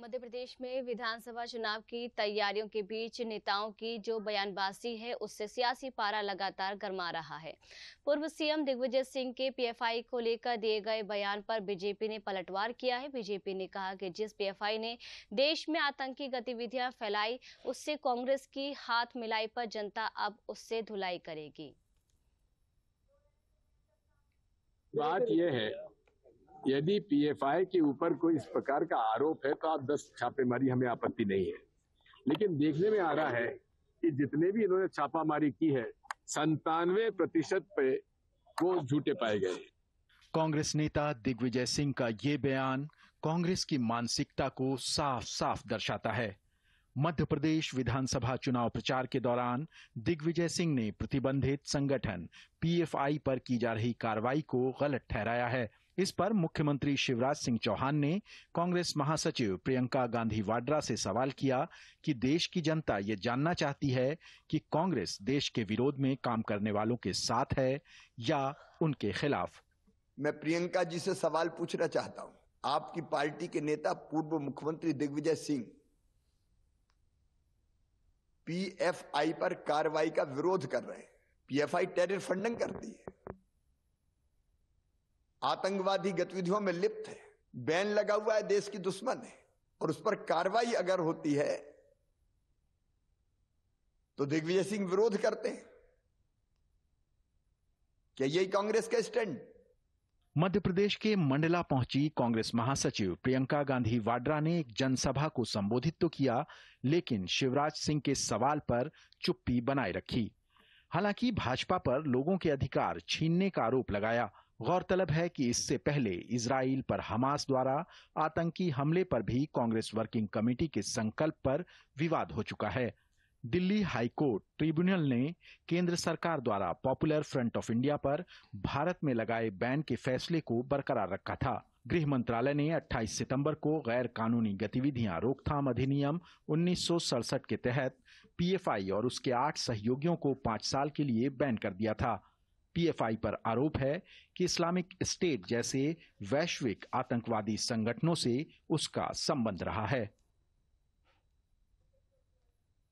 मध्य प्रदेश में विधानसभा चुनाव की तैयारियों के बीच नेताओं की जो बयानबाजी है उससे सियासी पारा लगातार गरमा रहा है पूर्व सीएम दिग्विजय सिंह के पीएफआई को लेकर दिए गए बयान पर बीजेपी ने पलटवार किया है बीजेपी ने कहा कि जिस पीएफआई ने देश में आतंकी गतिविधियां फैलाई उससे कांग्रेस की हाथ मिलाई पर जनता अब उससे धुलाई करेगी बात यह है यदि पीएफआई के ऊपर कोई इस प्रकार का आरोप है तो आप दस छापेमारी हमें आपत्ति नहीं है लेकिन देखने में आ रहा है कि जितने भी इन्होंने छापामारी की है संतानवे प्रतिशत पे वो झूठे पाए गए कांग्रेस नेता दिग्विजय सिंह का ये बयान कांग्रेस की मानसिकता को साफ साफ दर्शाता है मध्य प्रदेश विधानसभा चुनाव प्रचार के दौरान दिग्विजय सिंह ने प्रतिबंधित संगठन पीएफआई पर की जा रही कार्रवाई को गलत ठहराया है इस पर मुख्यमंत्री शिवराज सिंह चौहान ने कांग्रेस महासचिव प्रियंका गांधी वाड्रा से सवाल किया कि देश की जनता ये जानना चाहती है कि कांग्रेस देश के विरोध में काम करने वालों के साथ है या उनके खिलाफ मैं प्रियंका जी से सवाल पूछना चाहता हूं आपकी पार्टी के नेता पूर्व मुख्यमंत्री दिग्विजय सिंह पीएफआई पर कार्रवाई का विरोध कर रहे हैं पीएफआई टेरर फंडिंग करती है आतंकवादी गतिविधियों में लिप्त है बैन लगा हुआ है देश की दुश्मन है और उस पर कार्रवाई अगर होती है तो दिग्विजय सिंह विरोध करते हैं क्या यही कांग्रेस का स्टैंड मध्य प्रदेश के मंडला पहुंची कांग्रेस महासचिव प्रियंका गांधी वाड्रा ने एक जनसभा को संबोधित तो किया लेकिन शिवराज सिंह के सवाल पर चुप्पी बनाए रखी हालांकि भाजपा पर लोगों के अधिकार छीनने का आरोप लगाया गौरतलब है कि इससे पहले इसराइल पर हमास द्वारा आतंकी हमले पर भी कांग्रेस वर्किंग कमेटी के संकल्प पर विवाद हो चुका है दिल्ली हाईकोर्ट ट्रिब्यूनल ने केंद्र सरकार द्वारा पॉपुलर फ्रंट ऑफ इंडिया पर भारत में लगाए बैन के फैसले को बरकरार रखा था गृह मंत्रालय ने 28 सितंबर को गैर कानूनी गतिविधियां रोकथाम अधिनियम उन्नीस के तहत पीएफआई और उसके आठ सहयोगियों को पांच साल के लिए बैन कर दिया था पीएफआई पर आरोप है कि इस्लामिक स्टेट जैसे वैश्विक आतंकवादी संगठनों से उसका संबंध रहा है